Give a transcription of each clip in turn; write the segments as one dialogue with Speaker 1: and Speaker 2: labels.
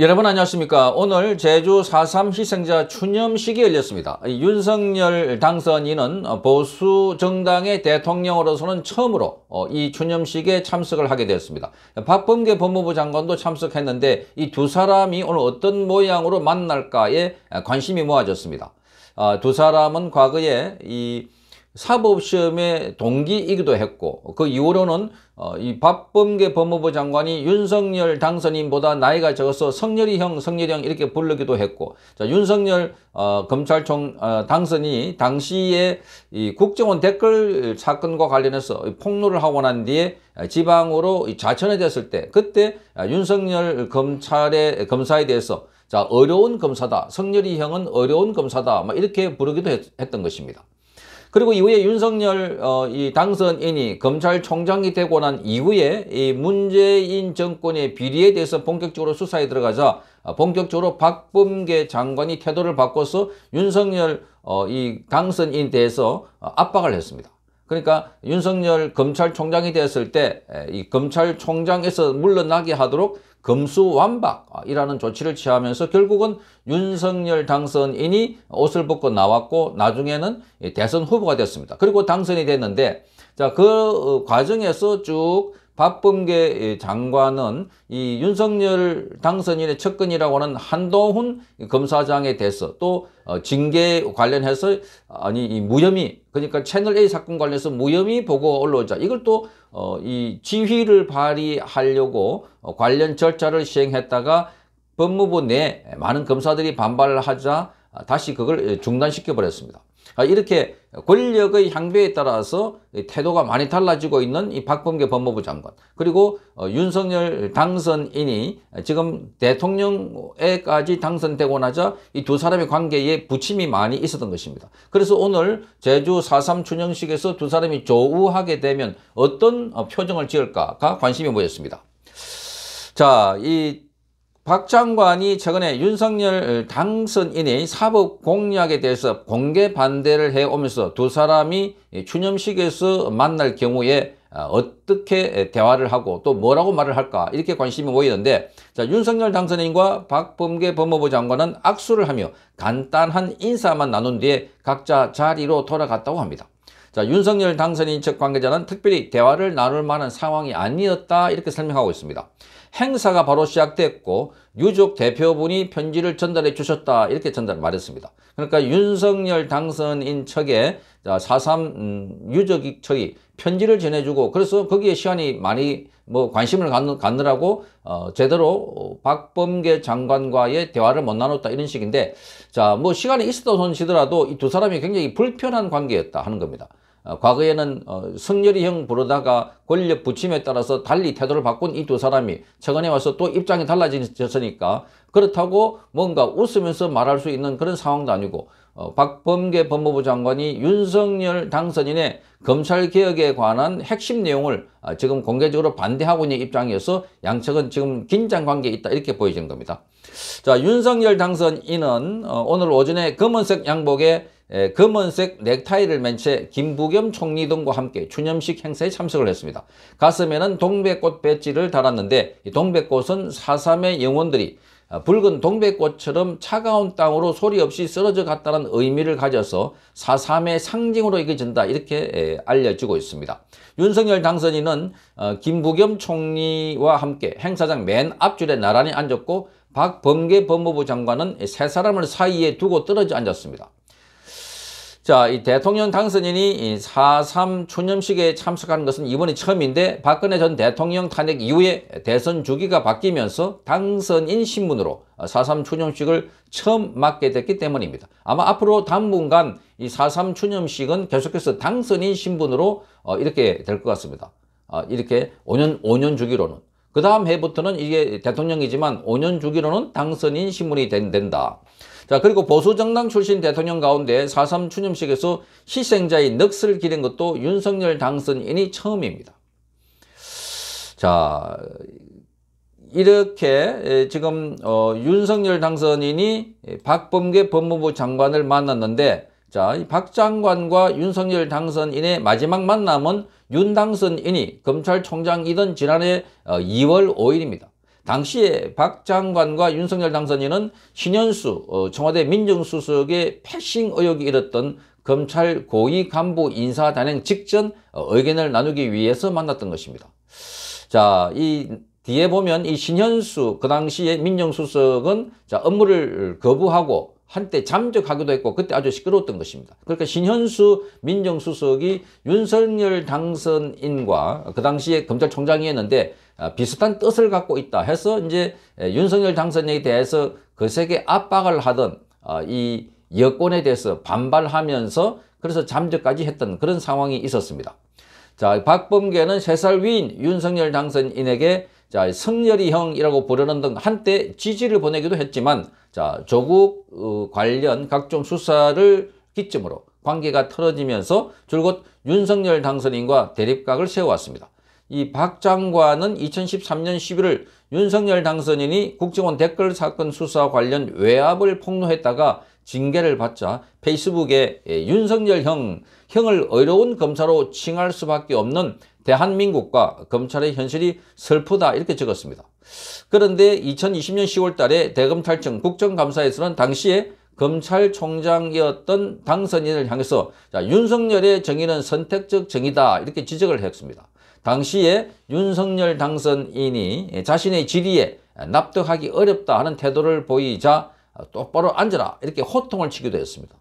Speaker 1: 여러분 안녕하십니까 오늘 제주 4.3 희생자 추념식이 열렸습니다 윤석열 당선인은 보수 정당의 대통령으로서는 처음으로 어, 이 추념식에 참석을 하게 되었습니다 박범계 법무부 장관도 참석했는데 이 두 사람이 오늘 어떤 모양으로 만날까에 관심이 모아졌습니다 아, 두 사람은 과거에 이 사법시험의 동기이기도 했고 그 이후로는 어, 이 박범계 법무부 장관이 윤석열 당선인보다 나이가 적어서 성렬이형 성렬이형 이렇게 부르기도 했고 자, 윤석열 어, 검찰총 어, 당선인이 당시에 이 국정원 댓글 사건과 관련해서 폭로를 하고 난 뒤에 지방으로 자천해 됐을 때 그때 윤석열 검찰의 검사에 대해서 자 어려운 검사다 성렬이 형은 어려운 검사다 막 이렇게 부르기도 했, 했던 것입니다. 그리고 이후에 윤석열 어, 이 당선인이 검찰총장이 되고 난 이후에 이 문재인 정권의 비리에 대해서 본격적으로 수사에 들어가자 어, 본격적으로 박범계 장관이 태도를 바꿔서 윤석열 어, 이 당선인 대해서 어, 압박을 했습니다. 그러니까 윤석열 검찰총장이 됐을 때 이 검찰총장에서 물러나게 하도록 검수완박이라는 조치를 취하면서 결국은 윤석열 당선인이 옷을 벗고 나왔고 나중에는 대선 후보가 됐습니다. 그리고 당선이 됐는데 자그 어, 과정에서 쭉 박범계 장관은 이 윤석열 당선인의 측근이라고 하는 한동훈 검사장에 대해서 또 어, 징계 관련해서 아니 이 무혐의 그러니까 채널 A 사건 관련해서 무혐의 보고가 올라오자 이걸 또이 어, 지휘를 발휘하려고 어, 관련 절차를 시행했다가 법무부 내 많은 검사들이 반발을 하자 아, 다시 그걸 예, 중단시켜 버렸습니다. 아, 이렇게 권력의 향배에 따라서 태도가 많이 달라지고 있는 이 박범계 법무부 장관 그리고 어, 윤석열 당선인이 지금 대통령에까지 당선되고 나자 이 두 사람의 관계에 부침이 많이 있었던 것입니다. 그래서 오늘 제주 4.3춘영식에서두 사람이 조우하게 되면 어떤 어, 표정을 지을까가 관심이 모였습니다. 자, 이박 장관이 최근에 윤석열 당선인의 사법 공약에 대해서 공개 반대를 해오면서 두 사람이 추념식에서 만날 경우에 아, 어떻게 대화를 하고 또 뭐라고 말을 할까 이렇게 관심이 모이는데 자 윤석열 당선인과 박범계 법무부 장관은 악수를 하며 간단한 인사만 나눈 뒤에 각자 자리로 돌아갔다고 합니다. 자 윤석열 당선인 측 관계자는 특별히 대화를 나눌 만한 상황이 아니었다 이렇게 설명하고 있습니다. 행사가 바로 시작됐고 유족 대표분이 편지를 전달해 주셨다 이렇게 전달 말했습니다. 그러니까 윤석열 당선인 측에 4.3 음, 유족 측이 편지를 전해주고 그래서 거기에 시간이 많이 뭐 관심을 갖느라고 어 제대로 박범계 장관과의 대화를 못 나눴다 이런 식인데 자뭐 시간이 있었던 손시더라도 이 두 사람이 굉장히 불편한 관계였다 하는 겁니다. 어, 과거에는 어, 승렬이형 부르다가 권력 부침에 따라서 달리 태도를 바꾼 이 두 사람이 최근에 와서 또 입장이 달라졌으니까 그렇다고 뭔가 웃으면서 말할 수 있는 그런 상황도 아니고 어, 박범계 법무부 장관이 윤석열 당선인의 검찰개혁에 관한 핵심 내용을 아, 지금 공개적으로 반대하고 있는 입장이어서 양측은 지금 긴장관계에 있다 이렇게 보여진 겁니다. 자 윤석열 당선인은 오늘 오전에 검은색 양복에 예, 검은색 넥타이를 맨 채 김부겸 총리 등과 함께 추념식 행사에 참석을 했습니다. 가슴에는 동백꽃 배지를 달았는데 이 동백꽃은 사삼의 영혼들이 어, 붉은 동백꽃처럼 차가운 땅으로 소리 없이 쓰러져 갔다는 의미를 가져서 사삼의 상징으로 이겨진다 이렇게 예, 알려지고 있습니다. 윤석열 당선인은 어, 김부겸 총리와 함께 행사장 맨 앞줄에 나란히 앉았고 박범계 법무부 장관은 세 사람을 사이에 두고 떨어져 앉았습니다. 자, 이 대통령 당선인이 4.3 초념식에 참석하는 것은 이번이 처음인데 박근혜 전 대통령 탄핵 이후에 대선 주기가 바뀌면서 당선인 신분으로 4.3 초념식을 처음 맡게 됐기 때문입니다. 아마 앞으로 당분간 이4.3 초념식은 계속해서 당선인 신분으로 어, 이렇게 될 것 같습니다. 어, 이렇게 5년, 5년 주기로는. 그 다음 해부터는 이게 대통령이지만 5년 주기로는 당선인 신분이 된, 된다. 자 그리고 보수정당 출신 대통령 가운데 4.3 추념식에서 희생자의 넋을 기른 것도 윤석열 당선인이 처음입니다. 자 이렇게 지금 어, 윤석열 당선인이 박범계 법무부 장관을 만났는데 자, 박 장관과 윤석열 당선인의 마지막 만남은 윤 당선인이 검찰총장이던 지난해 2월 어, 5일입니다. 당시에 박 장관과 윤석열 당선인은 신현수 어, 청와대 민정수석의 패싱 의혹이 일었던 검찰 고위 간부 인사 단행 직전 어, 의견을 나누기 위해서 만났던 것입니다. 자, 이 뒤에 보면 이 신현수 그 당시에 민정수석은 자, 업무를 거부하고 한때 잠적하기도 했고 그때 아주 시끄러웠던 것입니다. 그러니까 신현수 민정수석이 윤석열 당선인과 그 당시에 검찰총장이었는데 아, 비슷한 뜻을 갖고 있다 해서 이제 윤석열 당선인에 대해서 그세계 압박을 하던 아, 이 여권에 대해서 반발하면서 그래서 잠적까지 했던 그런 상황이 있었습니다. 자, 박범계는 세살 위인 윤석열 당선인에게 자, 성렬이 형이라고 부르는 등 한때 지지를 보내기도 했지만 자, 조국 어, 관련 각종 수사를 기점으로 관계가 틀어지면서 줄곧 윤석열 당선인과 대립각을 세워왔습니다. 이박 장관은 2013년 11월 윤석열 당선인이 국정원 댓글 사건 수사 관련 외압을 폭로했다가 징계를 받자 페이스북에 예, 윤석열 형, 형을 어려운 검사로 칭할 수밖에 없는 대한민국과 검찰의 현실이 슬프다 이렇게 적었습니다. 그런데 2020년 10월 달에 대검찰청 국정감사에서는 당시에 검찰총장이었던 당선인을 향해서 자, 윤석열의 정의는 선택적 정의다 이렇게 지적을 했습니다. 당시에 윤석열 당선인이 자신의 질의에 납득하기 어렵다 하는 태도를 보이자 똑바로 앉아라 이렇게 호통을 치기도 했습니다.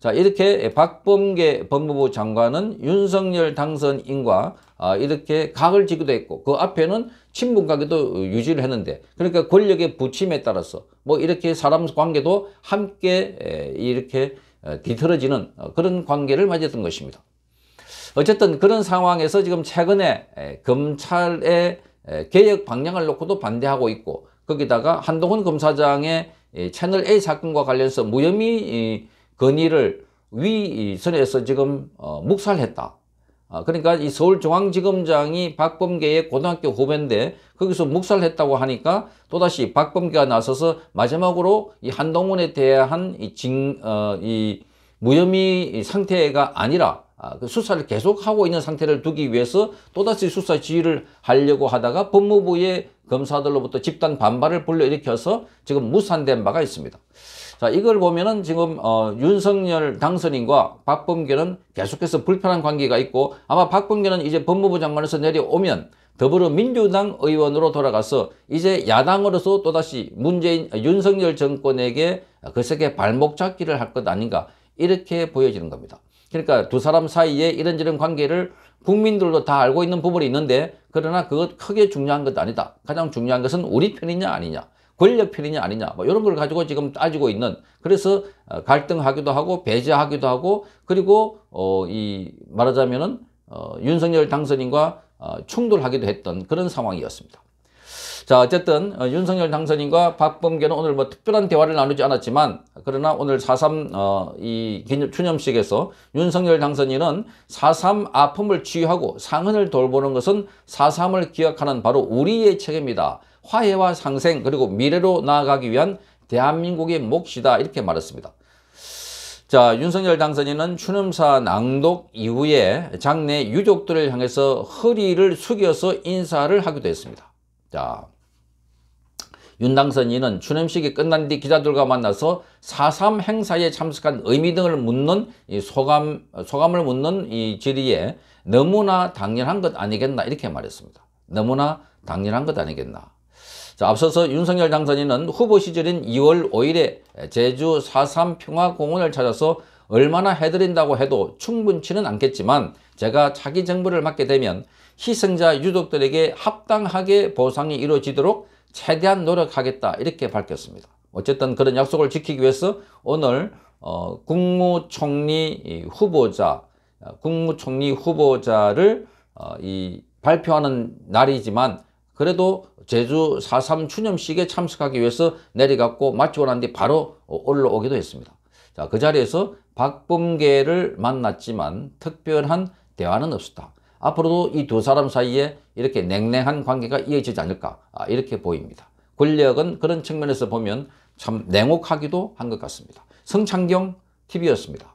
Speaker 1: 자 이렇게 박범계 법무부 장관은 윤석열 당선인과 아, 이렇게 각을 지기도 했고 그 앞에는 친분 관계도 유지를 했는데 그러니까 권력의 부침에 따라서 뭐 이렇게 사람 관계도 함께 이렇게 어, 뒤틀어지는 그런 관계를 맞았던 것입니다. 어쨌든 그런 상황에서 지금 최근에 검찰의 개혁 방향을 놓고도 반대하고 있고 거기다가 한동훈 검사장의 채널 A 사건과 관련해서 무혐의 건의를 위선에서 지금 어, 묵살했다. 아, 그러니까 이 서울중앙지검장이 박범계의 고등학교 후배인데 거기서 묵살했다고 하니까 또다시 박범계가 나서서 마지막으로 이 한동훈에 대한 이, 징, 어, 이 무혐의 상태가 아니라 아, 그 수사를 계속하고 있는 상태를 두기 위해서 또다시 수사 지휘를 하려고 하다가 법무부의 검사들로부터 집단 반발을 불러일으켜서 지금 무산된 바가 있습니다. 자 이걸 보면은 지금 어, 윤석열 당선인과 박범계는 계속해서 불편한 관계가 있고 아마 박범계는 이제 법무부 장관에서 내려오면 더불어민주당 의원으로 돌아가서 이제 야당으로서 또다시 문재인 윤석열 정권에게 그세계 발목 잡기를 할 것 아닌가 이렇게 보여지는 겁니다. 그러니까 두 사람 사이에 이런저런 관계를 국민들도 다 알고 있는 부분이 있는데 그러나 그것 크게 중요한 것도 아니다. 가장 중요한 것은 우리 편이냐 아니냐. 권력 편이냐 아니냐 뭐 이런 걸 가지고 지금 따지고 있는 그래서 어, 갈등하기도 하고 배제하기도 하고 그리고 어이 말하자면은 어 윤석열 당선인과 어 충돌하기도 했던 그런 상황이었습니다. 자 어쨌든 어, 윤석열 당선인과 박범계는 오늘 뭐 특별한 대화를 나누지 않았지만 그러나 오늘 4.3 어, 이 추념식에서 윤석열 당선인은 4.3 아픔을 치유하고 상흔을 돌보는 것은 4.3을 기억하는 바로 우리의 책입니다 화해와 상생 그리고 미래로 나아가기 위한 대한민국의 몫이다 이렇게 말했습니다. 자 윤석열 당선인은 추념사 낭독 이후에 장례 유족들을 향해서 허리를 숙여서 인사를 하기도 했습니다. 자, 윤당선인은 추념식이 끝난 뒤 기자들과 만나서 4.3 행사에 참석한 의미 등을 묻는 소감, 소감을 묻는 이 질의에 너무나 당연한 것 아니겠나 이렇게 말했습니다. 너무나 당연한 것 아니겠나. 자, 앞서서 윤석열 당선인은 후보 시절인 2월 5일에 제주 4.3 평화공원을 찾아서 얼마나 해드린다고 해도 충분치는 않겠지만 제가 자기 정부를 맡게 되면 희생자 유족들에게 합당하게 보상이 이루어지도록 최대한 노력하겠다 이렇게 밝혔습니다. 어쨌든 그런 약속을 지키기 위해서 오늘 어, 국무총리 후보자 국무총리 후보자를 어, 이 발표하는 날이지만 그래도 제주 4.3 추념식에 참석하기 위해서 내려갔고 마치고 난 뒤 바로 올라오기도 했습니다. 자, 그 자리에서 박범계를 만났지만 특별한 대화는 없었다. 앞으로도 이 두 사람 사이에 이렇게 냉랭한 관계가 이어지지 않을까 아, 이렇게 보입니다. 권력은 그런 측면에서 보면 참 냉혹하기도 한 것 같습니다. 성창경 TV였습니다.